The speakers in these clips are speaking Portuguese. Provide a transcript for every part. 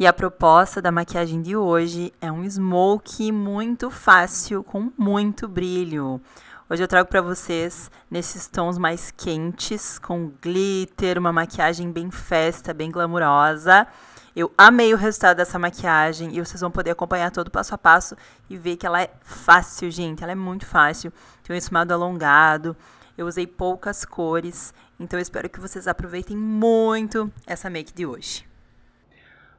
E a proposta da maquiagem de hoje é um smoke muito fácil com muito brilho. Hoje eu trago para vocês nesses tons mais quentes, com glitter, uma maquiagem bem festa, bem glamurosa. Eu amei o resultado dessa maquiagem e vocês vão poder acompanhar todo o passo a passo e ver que ela é fácil, gente. Ela é muito fácil. Tem um esfumado alongado, eu usei poucas cores, então eu espero que vocês aproveitem muito essa make de hoje.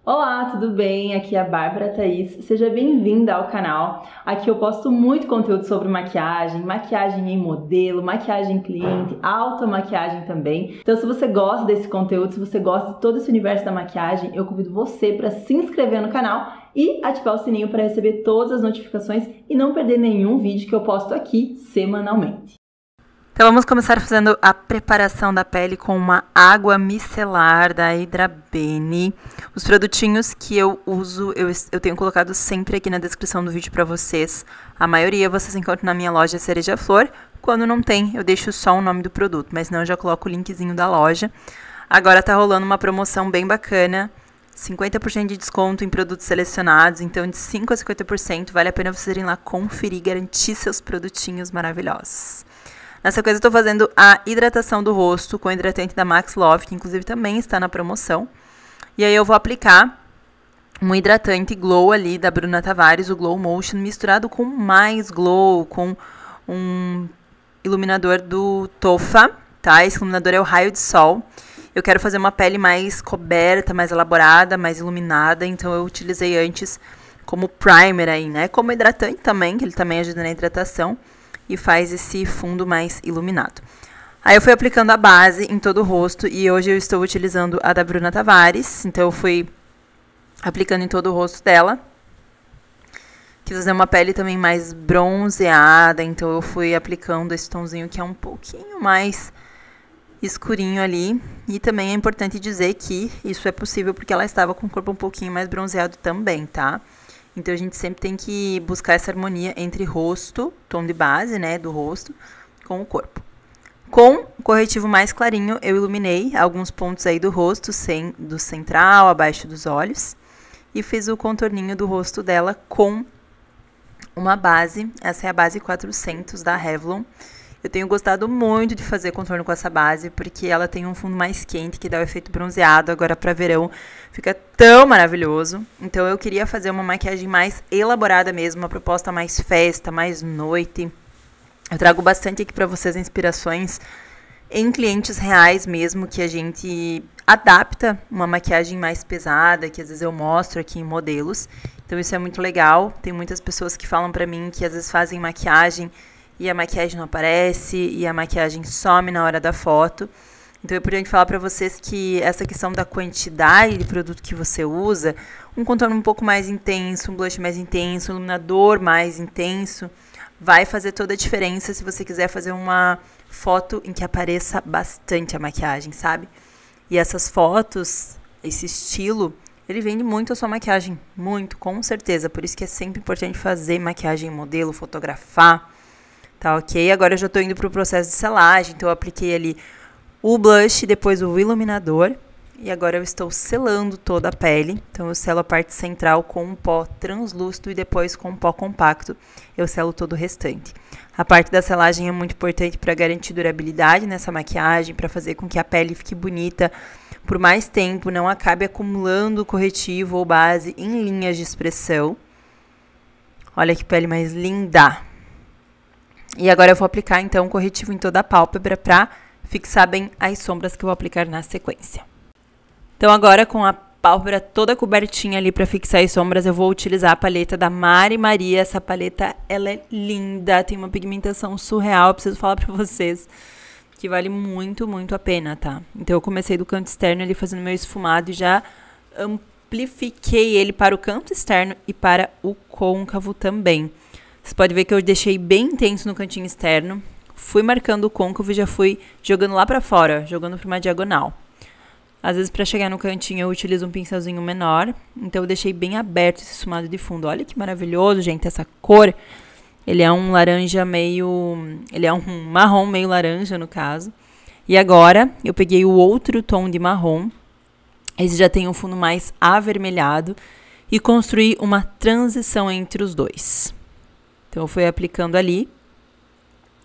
Olá, tudo bem? Aqui é a Bárbara Thaís. Seja bem-vinda ao canal. Aqui eu posto muito conteúdo sobre maquiagem, maquiagem em modelo, maquiagem cliente, alta maquiagem também. Então, se você gosta desse conteúdo, se você gosta de todo esse universo da maquiagem, eu convido você para se inscrever no canal e ativar o sininho para receber todas as notificações e não perder nenhum vídeo que eu posto aqui semanalmente. Então vamos começar fazendo a preparação da pele com uma água micelar da Hidrabene. Os produtinhos que eu uso, eu, eu tenho colocado sempre aqui na descrição do vídeo para vocês. A maioria vocês encontram na minha loja Cereja Flor. Quando não tem, eu deixo só o nome do produto, mas não eu já coloco o linkzinho da loja. Agora tá rolando uma promoção bem bacana. 50% de desconto em produtos selecionados, então de 5 a 50% vale a pena vocês irem lá conferir, garantir seus produtinhos maravilhosos. Nessa coisa eu estou fazendo a hidratação do rosto com o hidratante da Max Love, que inclusive também está na promoção. E aí eu vou aplicar um hidratante glow ali da Bruna Tavares, o Glow Motion, misturado com mais glow, com um iluminador do Tofa, tá? Esse iluminador é o Raio de Sol. Eu quero fazer uma pele mais coberta, mais elaborada, mais iluminada, então eu utilizei antes como primer aí, né? Como hidratante também, que ele também ajuda na hidratação e faz esse fundo mais iluminado. Aí eu fui aplicando a base em todo o rosto e hoje eu estou utilizando a da Bruna Tavares, então eu fui aplicando em todo o rosto dela. Quis fazer uma pele também mais bronzeada, então eu fui aplicando esse tonzinho que é um pouquinho mais escurinho ali. E também é importante dizer que isso é possível porque ela estava com o corpo um pouquinho mais bronzeado também, tá? Então a gente sempre tem que buscar essa harmonia entre rosto, tom de base, né, do rosto, com o corpo. Com o corretivo mais clarinho, eu iluminei alguns pontos aí do rosto, sem, do central, abaixo dos olhos, e fiz o contorninho do rosto dela com uma base, essa é a base 400 da Revlon, eu tenho gostado muito de fazer contorno com essa base, porque ela tem um fundo mais quente, que dá o efeito bronzeado. Agora para verão fica tão maravilhoso. Então eu queria fazer uma maquiagem mais elaborada mesmo, uma proposta mais festa, mais noite. Eu trago bastante aqui para vocês inspirações em clientes reais mesmo, que a gente adapta uma maquiagem mais pesada, que às vezes eu mostro aqui em modelos. Então isso é muito legal. Tem muitas pessoas que falam para mim que às vezes fazem maquiagem e a maquiagem não aparece, e a maquiagem some na hora da foto. Então eu podia falar para vocês que essa questão da quantidade de produto que você usa, um contorno um pouco mais intenso, um blush mais intenso, um iluminador mais intenso, vai fazer toda a diferença se você quiser fazer uma foto em que apareça bastante a maquiagem, sabe? E essas fotos, esse estilo, ele vende muito a sua maquiagem, muito, com certeza. Por isso que é sempre importante fazer maquiagem modelo, fotografar, Tá ok? Agora eu já estou indo para o processo de selagem, então eu apliquei ali o blush, depois o iluminador. E agora eu estou selando toda a pele. Então eu selo a parte central com um pó translúcido e depois com um pó compacto eu selo todo o restante. A parte da selagem é muito importante para garantir durabilidade nessa maquiagem, para fazer com que a pele fique bonita por mais tempo, não acabe acumulando corretivo ou base em linhas de expressão. Olha que pele mais linda! E agora eu vou aplicar então o corretivo em toda a pálpebra para fixar bem as sombras que eu vou aplicar na sequência. Então agora com a pálpebra toda cobertinha ali para fixar as sombras, eu vou utilizar a paleta da Mari Maria. Essa paleta, ela é linda, tem uma pigmentação surreal, eu preciso falar para vocês que vale muito, muito a pena, tá? Então eu comecei do canto externo ali fazendo meu esfumado e já amplifiquei ele para o canto externo e para o côncavo também. Você pode ver que eu deixei bem intenso no cantinho externo. Fui marcando o côncavo e já fui jogando lá para fora, jogando para uma diagonal. Às vezes, para chegar no cantinho, eu utilizo um pincelzinho menor. Então, eu deixei bem aberto esse sumado de fundo. Olha que maravilhoso, gente, essa cor. Ele é um laranja meio... Ele é um marrom meio laranja, no caso. E agora, eu peguei o outro tom de marrom. Esse já tem um fundo mais avermelhado. E construí uma transição entre os dois. Então eu fui aplicando ali,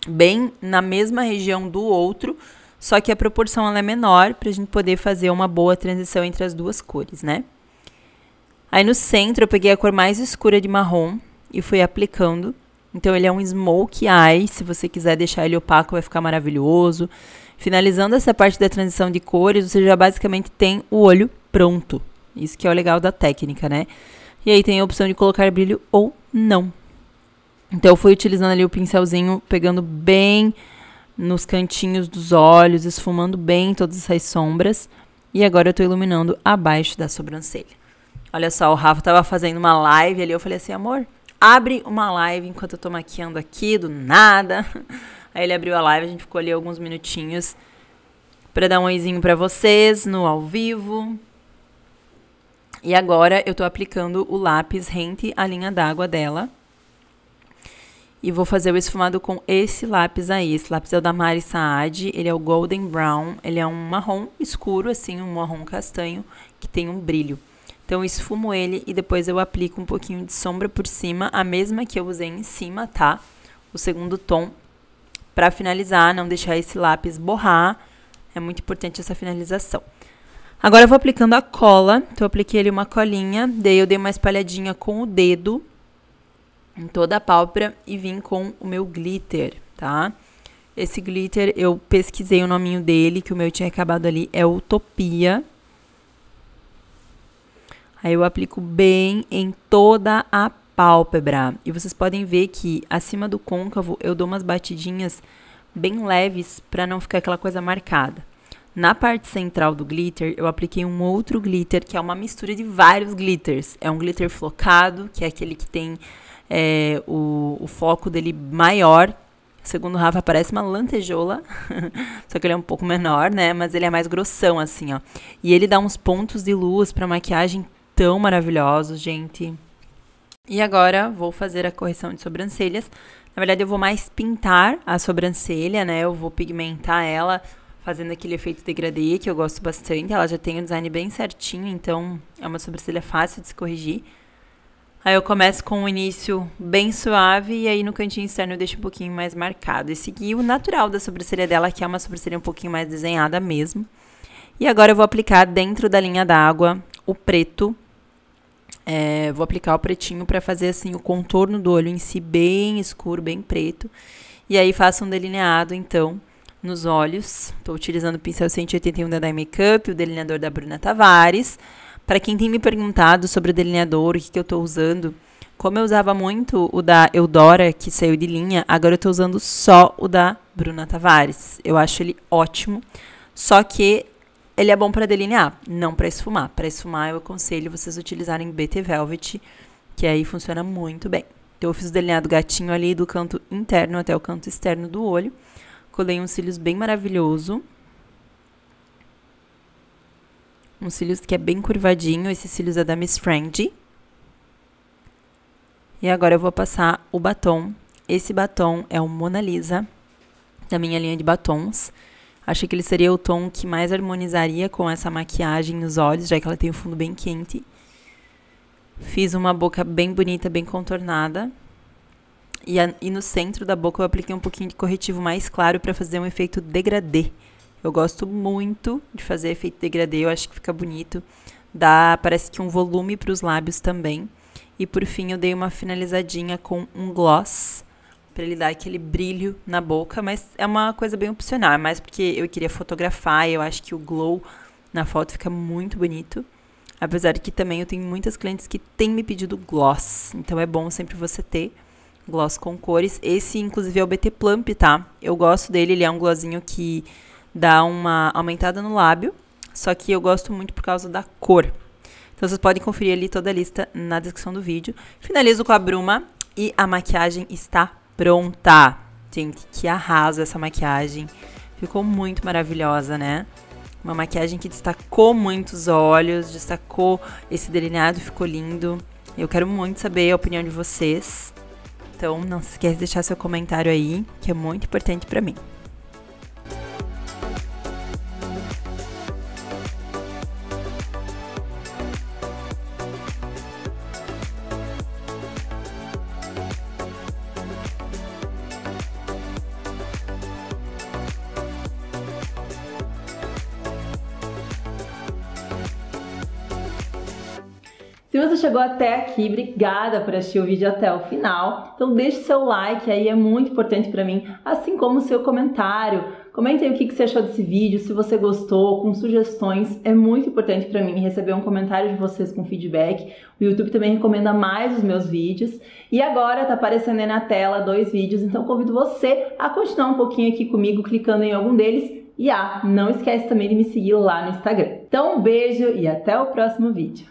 bem na mesma região do outro, só que a proporção ela é menor para a gente poder fazer uma boa transição entre as duas cores, né? Aí no centro eu peguei a cor mais escura de marrom e fui aplicando. Então ele é um smoke eye, se você quiser deixar ele opaco vai ficar maravilhoso. Finalizando essa parte da transição de cores, você já basicamente tem o olho pronto. Isso que é o legal da técnica, né? E aí tem a opção de colocar brilho ou não. Então eu fui utilizando ali o pincelzinho, pegando bem nos cantinhos dos olhos, esfumando bem todas essas sombras. E agora eu tô iluminando abaixo da sobrancelha. Olha só, o Rafa tava fazendo uma live ali, eu falei assim, amor, abre uma live enquanto eu tô maquiando aqui, do nada. Aí ele abriu a live, a gente ficou ali alguns minutinhos para dar um oizinho para vocês no ao vivo. E agora eu tô aplicando o lápis rente à linha d'água dela. E vou fazer o esfumado com esse lápis aí. Esse lápis é o da Mari Saad, ele é o Golden Brown. Ele é um marrom escuro, assim, um marrom castanho, que tem um brilho. Então, esfumo ele e depois eu aplico um pouquinho de sombra por cima, a mesma que eu usei em cima, tá? O segundo tom. Pra finalizar, não deixar esse lápis borrar. É muito importante essa finalização. Agora eu vou aplicando a cola. Então, eu apliquei ali uma colinha, daí eu dei uma espalhadinha com o dedo em toda a pálpebra e vim com o meu glitter, tá? Esse glitter, eu pesquisei o nominho dele, que o meu tinha acabado ali, é Utopia. Aí eu aplico bem em toda a pálpebra. E vocês podem ver que acima do côncavo eu dou umas batidinhas bem leves para não ficar aquela coisa marcada. Na parte central do glitter, eu apliquei um outro glitter, que é uma mistura de vários glitters. É um glitter flocado, que é aquele que tem é, o, o foco dele maior Segundo o Rafa, parece uma lantejola, só que ele é um pouco menor, né? Mas ele é mais grossão, assim, ó. E ele dá uns pontos de luz pra maquiagem tão maravilhosos, gente. E agora vou fazer a correção de sobrancelhas. Na verdade, eu vou mais pintar a sobrancelha, né? Eu vou pigmentar ela fazendo aquele efeito degradê que eu gosto bastante. Ela já tem o design bem certinho, então é uma sobrancelha fácil de se corrigir. Aí eu começo com um início bem suave e aí no cantinho externo eu deixo um pouquinho mais marcado. E segui o natural da sobrancelha dela, que é uma sobrancelha um pouquinho mais desenhada mesmo. E agora eu vou aplicar dentro da linha d'água o preto. É, vou aplicar o pretinho para fazer assim o contorno do olho em si bem escuro, bem preto. E aí faço um delineado então nos olhos. Estou utilizando o pincel 181 da Dime Makeup, o delineador da Bruna Tavares. Para quem tem me perguntado sobre o delineador, o que, que eu estou usando, como eu usava muito o da Eudora, que saiu de linha, agora eu estou usando só o da Bruna Tavares. Eu acho ele ótimo, só que ele é bom para delinear, não para esfumar. Para esfumar, eu aconselho vocês utilizarem BT Velvet, que aí funciona muito bem. Então, eu fiz o delineado gatinho ali do canto interno até o canto externo do olho. Colei uns cílios bem maravilhoso um cílios que é bem curvadinho, esse cílios é da Miss Friend. E agora eu vou passar o batom. Esse batom é o Mona Lisa, da minha linha de batons. Achei que ele seria o tom que mais harmonizaria com essa maquiagem nos olhos, já que ela tem o um fundo bem quente. Fiz uma boca bem bonita, bem contornada. E, a, e no centro da boca eu apliquei um pouquinho de corretivo mais claro para fazer um efeito degradê. Eu gosto muito de fazer efeito degradê, eu acho que fica bonito. Dá, parece que um volume para os lábios também. E por fim, eu dei uma finalizadinha com um gloss para ele dar aquele brilho na boca, mas é uma coisa bem opcional, é mais porque eu queria fotografar e eu acho que o glow na foto fica muito bonito. Apesar de que também eu tenho muitas clientes que têm me pedido gloss, então é bom sempre você ter gloss com cores. Esse, inclusive, é o BT Plump, tá? Eu gosto dele, ele é um glossinho que dá uma aumentada no lábio, só que eu gosto muito por causa da cor. Então vocês podem conferir ali toda a lista na descrição do vídeo. Finalizo com a bruma e a maquiagem está pronta. Gente, que arraso essa maquiagem. Ficou muito maravilhosa, né? Uma maquiagem que destacou muito os olhos, destacou esse delineado, ficou lindo. Eu quero muito saber a opinião de vocês. Então não se esqueça de deixar seu comentário aí, que é muito importante para mim. Se você chegou até aqui, obrigada por assistir o vídeo até o final. Então deixe seu like aí, é muito importante para mim, assim como o seu comentário. Comente aí o que você achou desse vídeo, se você gostou, com sugestões. É muito importante para mim receber um comentário de vocês com feedback. O YouTube também recomenda mais os meus vídeos. E agora tá aparecendo aí na tela dois vídeos, então convido você a continuar um pouquinho aqui comigo, clicando em algum deles. E ah, não esquece também de me seguir lá no Instagram. Então um beijo e até o próximo vídeo.